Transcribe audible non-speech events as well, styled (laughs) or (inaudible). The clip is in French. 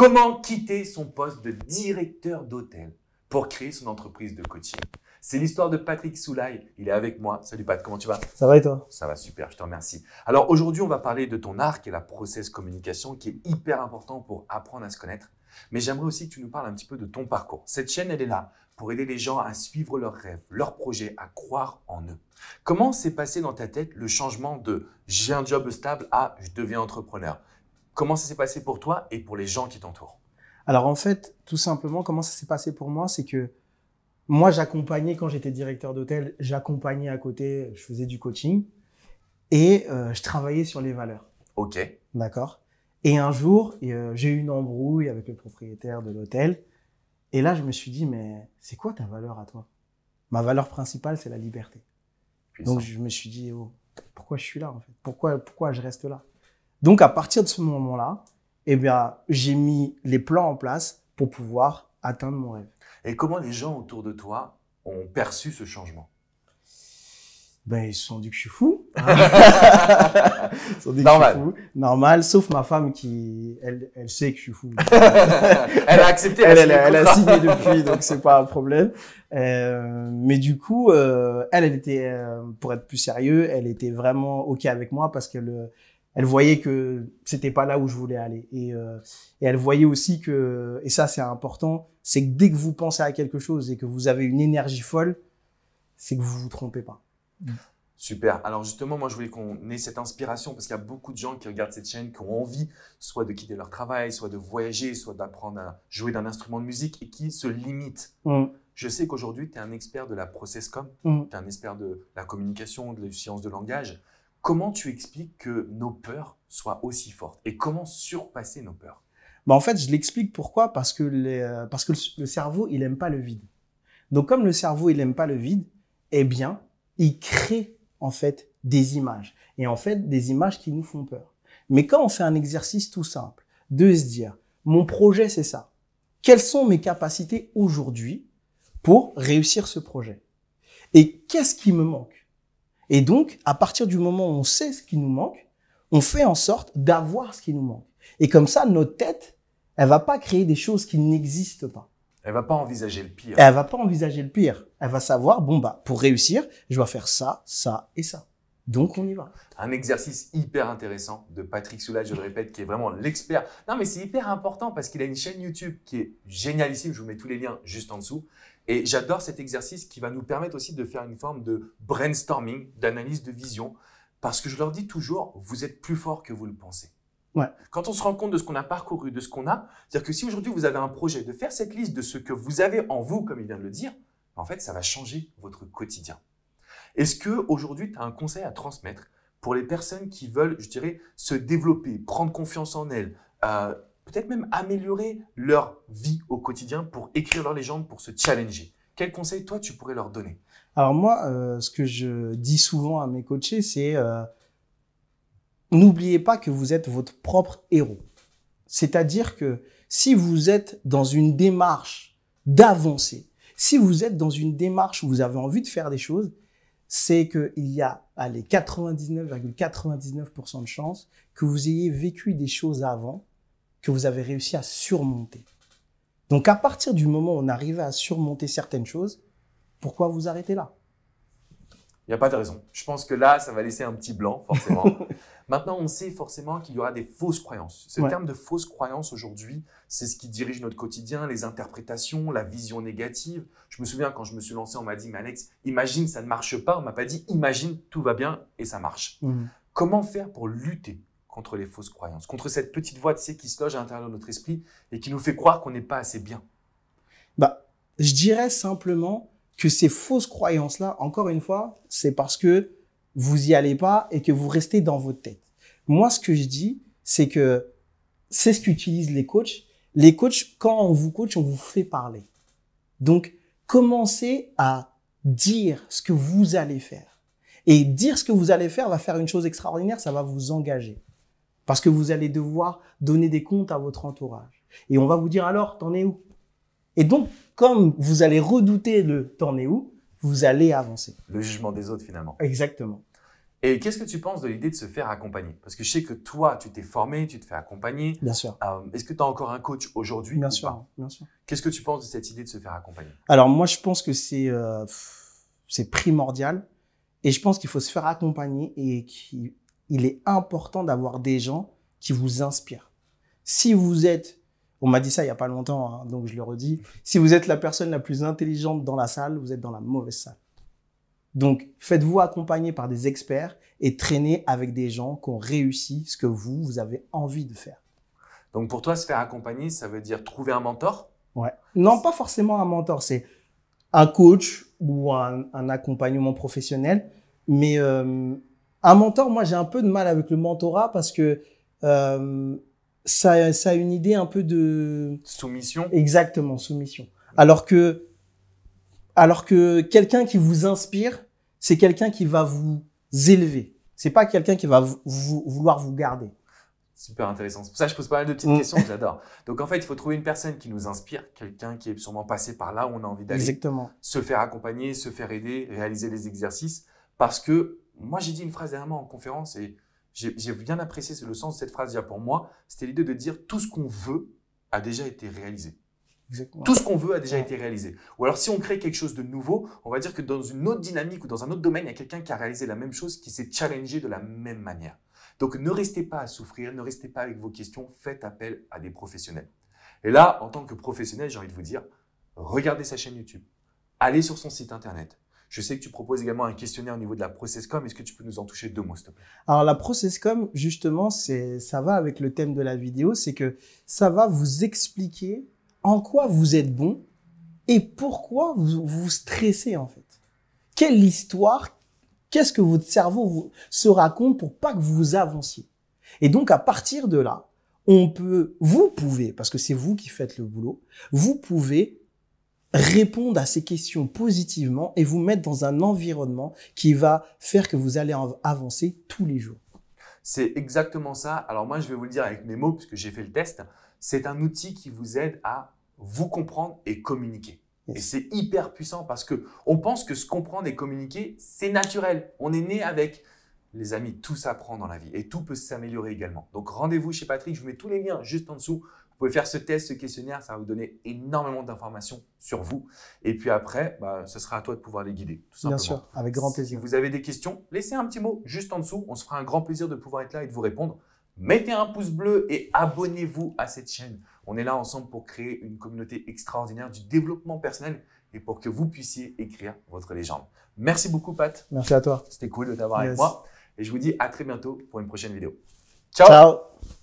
Comment quitter son poste de directeur d'hôtel pour créer son entreprise de coaching c'est l'histoire de Patrick Soulaï. Il est avec moi. Salut Pat, comment tu vas Ça va et toi Ça va super, je te remercie. Alors aujourd'hui, on va parler de ton arc et la process communication qui est hyper important pour apprendre à se connaître. Mais j'aimerais aussi que tu nous parles un petit peu de ton parcours. Cette chaîne, elle est là pour aider les gens à suivre leurs rêves, leurs projets, à croire en eux. Comment s'est passé dans ta tête le changement de j'ai un job stable à je deviens entrepreneur Comment ça s'est passé pour toi et pour les gens qui t'entourent Alors en fait, tout simplement, comment ça s'est passé pour moi, c'est que moi, j'accompagnais quand j'étais directeur d'hôtel, j'accompagnais à côté, je faisais du coaching et euh, je travaillais sur les valeurs. Ok. D'accord. Et un jour, euh, j'ai eu une embrouille avec le propriétaire de l'hôtel. Et là, je me suis dit, mais c'est quoi ta valeur à toi Ma valeur principale, c'est la liberté. Donc, je me suis dit, oh, pourquoi je suis là en fait pourquoi, pourquoi je reste là donc à partir de ce moment-là, eh bien, j'ai mis les plans en place pour pouvoir atteindre mon rêve. Et comment les gens autour de toi ont perçu ce changement ben, ils se sont dit que je suis fou. (laughs) ils sont dit Normal. fou. Normal, sauf ma femme qui, elle, elle sait que je suis fou. (laughs) elle a accepté. Elle, elle, a signé depuis, donc c'est pas un problème. Euh, mais du coup, euh, elle, elle était, euh, pour être plus sérieux, elle était vraiment ok avec moi parce qu'elle, elle voyait que c'était pas là où je voulais aller. Euh, et, elle voyait aussi que, et ça c'est important, c'est que dès que vous pensez à quelque chose et que vous avez une énergie folle, c'est que vous vous trompez pas. Mm. Super. Alors justement, moi je voulais qu'on ait cette inspiration parce qu'il y a beaucoup de gens qui regardent cette chaîne, qui ont envie soit de quitter leur travail, soit de voyager, soit d'apprendre à jouer d'un instrument de musique et qui se limitent. Mm. Je sais qu'aujourd'hui, tu es un expert de la process com, mm. tu es un expert de la communication, de la science de langage. Comment tu expliques que nos peurs soient aussi fortes et comment surpasser nos peurs bah En fait, je l'explique pourquoi parce que, euh, parce que le cerveau, il n'aime pas le vide. Donc comme le cerveau, il n'aime pas le vide, eh bien, il crée en fait des images. Et en fait, des images qui nous font peur. Mais quand on fait un exercice tout simple, de se dire, mon projet, c'est ça. Quelles sont mes capacités aujourd'hui pour réussir ce projet Et qu'est-ce qui me manque et donc, à partir du moment où on sait ce qui nous manque, on fait en sorte d'avoir ce qui nous manque. Et comme ça, notre tête, elle va pas créer des choses qui n'existent pas. Elle va pas envisager le pire. Elle va pas envisager le pire. Elle va savoir, bon bah, pour réussir, je dois faire ça, ça et ça. Donc on y va. Un exercice hyper intéressant de Patrick Soulage, je le répète, qui est vraiment l'expert. Non mais c'est hyper important parce qu'il a une chaîne YouTube qui est génialissime, je vous mets tous les liens juste en dessous. Et j'adore cet exercice qui va nous permettre aussi de faire une forme de brainstorming, d'analyse de vision, parce que je leur dis toujours, vous êtes plus fort que vous le pensez. Quand on se rend compte de ce qu'on a parcouru, de ce qu'on a, c'est-à-dire que si aujourd'hui vous avez un projet de faire cette liste de ce que vous avez en vous, comme il vient de le dire, en fait, ça va changer votre quotidien. Est-ce que aujourd'hui, tu as un conseil à transmettre pour les personnes qui veulent, je dirais, se développer, prendre confiance en elles, euh, peut-être même améliorer leur vie au quotidien pour écrire leur légende, pour se challenger. Quel conseil, toi, tu pourrais leur donner Alors moi, euh, ce que je dis souvent à mes coachés, c'est euh, n'oubliez pas que vous êtes votre propre héros. C'est-à-dire que si vous êtes dans une démarche d'avancer, si vous êtes dans une démarche où vous avez envie de faire des choses, c'est qu'il y a, allez, 99,99% de chances que vous ayez vécu des choses avant que vous avez réussi à surmonter. Donc à partir du moment où on arrive à surmonter certaines choses, pourquoi vous arrêtez là Il n'y a pas de raison. Je pense que là, ça va laisser un petit blanc, forcément. (laughs) Maintenant, on sait forcément qu'il y aura des fausses croyances. Ce terme de fausses croyances aujourd'hui, c'est ce qui dirige notre quotidien, les interprétations, la vision négative. Je me souviens quand je me suis lancé, on m'a dit, mais Alex, imagine, ça ne marche pas. On m'a pas dit, imagine, tout va bien et ça marche. Mmh. Comment faire pour lutter contre les fausses croyances, contre cette petite voix tu sais, qui se loge à l'intérieur de notre esprit et qui nous fait croire qu'on n'est pas assez bien bah, Je dirais simplement que ces fausses croyances-là, encore une fois, c'est parce que vous y allez pas et que vous restez dans votre tête. Moi, ce que je dis, c'est que c'est ce qu'utilisent les coachs. Les coachs, quand on vous coach, on vous fait parler. Donc, commencez à dire ce que vous allez faire. Et dire ce que vous allez faire va faire une chose extraordinaire, ça va vous engager. Parce que vous allez devoir donner des comptes à votre entourage. Et on va vous dire alors, t'en es où Et donc, comme vous allez redouter le t'en es où, vous allez avancer. Le jugement des autres finalement. Exactement. Et qu'est-ce que tu penses de l'idée de se faire accompagner Parce que je sais que toi, tu t'es formé, tu te fais accompagner. Bien sûr. Euh, est-ce que tu as encore un coach aujourd'hui Bien sûr, bien sûr. Qu'est-ce que tu penses de cette idée de se faire accompagner Alors moi, je pense que euh, c'est primordial. Et je pense qu'il faut se faire accompagner et, qui, il est important d'avoir des gens qui vous inspirent. Si vous êtes, on m'a dit ça il n'y a pas longtemps, hein, donc je le redis, si vous êtes la personne la plus intelligente dans la salle, vous êtes dans la mauvaise salle. Donc, faites-vous accompagner par des experts et traînez avec des gens qui ont réussi ce que vous, vous avez envie de faire. Donc, pour toi, se faire accompagner, ça veut dire trouver un mentor Ouais. Non, pas forcément un mentor, c'est un coach ou un, accompagnement professionnel, mais euh, un mentor, moi, j'ai un peu de mal avec le mentorat parce que euh, ça, a une idée un peu de soumission. Exactement, soumission. Alors que, alors que quelqu'un qui vous inspire, c'est quelqu'un qui va vous élever. C'est pas quelqu'un qui va vouloir vous garder. Super intéressant. C'est pour ça que je pose pas mal de petites mm. questions, (laughs) j'adore. Donc en fait, il faut trouver une personne qui nous inspire, quelqu'un qui est sûrement passé par là où on a envie d'aller. Exactement. Se faire accompagner, se faire aider, réaliser les exercices, parce que moi j'ai dit une phrase dernièrement en conférence et j'ai bien apprécié le sens de cette phrase déjà pour moi, c'était l'idée de dire tout ce qu'on veut a déjà été réalisé. Exactement. Tout ce qu'on veut a déjà été réalisé. Ou alors si on crée quelque chose de nouveau, on va dire que dans une autre dynamique ou dans un autre domaine, il y a quelqu'un qui a réalisé la même chose, qui s'est challengé de la même manière. Donc ne restez pas à souffrir, ne restez pas avec vos questions, faites appel à des professionnels. Et là, en tant que professionnel, j'ai envie de vous dire, regardez sa chaîne YouTube, allez sur son site internet, je sais que tu proposes également un questionnaire au niveau de la ProcessCom. Est-ce que tu peux nous en toucher deux mots, s'il te plaît Alors, la ProcessCom, justement, c'est, ça va avec le thème de la vidéo, c'est que ça va vous expliquer en quoi vous êtes bon et pourquoi vous vous stressez, en fait. Quelle histoire, qu'est-ce que votre cerveau se raconte pour pas que vous avanciez. Et donc, à partir de là, on peut, vous pouvez, parce que c'est vous qui faites le boulot, vous pouvez répondre à ces questions positivement et vous mettre dans un environnement qui va faire que vous allez avancer tous les jours. C'est exactement ça. Alors moi, je vais vous le dire avec mes mots, puisque j'ai fait le test. C'est un outil qui vous aide à vous comprendre et communiquer. Et c'est hyper puissant parce que on pense que se comprendre et communiquer, c'est naturel. On est né avec. Les amis, tout s'apprend dans la vie et tout peut s'améliorer également. Donc rendez-vous chez Patrick, je vous mets tous les liens juste en dessous. Vous pouvez faire ce test, ce questionnaire, ça va vous donner énormément d'informations sur vous. Et puis après, bah, ce sera à toi de pouvoir les guider. Tout simplement. Bien sûr, avec grand plaisir. Si vous avez des questions, laissez un petit mot juste en dessous. On se fera un grand plaisir de pouvoir être là et de vous répondre. Mettez un pouce bleu et abonnez-vous à cette chaîne. On est là ensemble pour créer une communauté extraordinaire du développement personnel et pour que vous puissiez écrire votre légende. Merci beaucoup, Pat. Merci à toi. C'était cool de t'avoir avec moi. Et je vous dis à très bientôt pour une prochaine vidéo. Ciao. Ciao.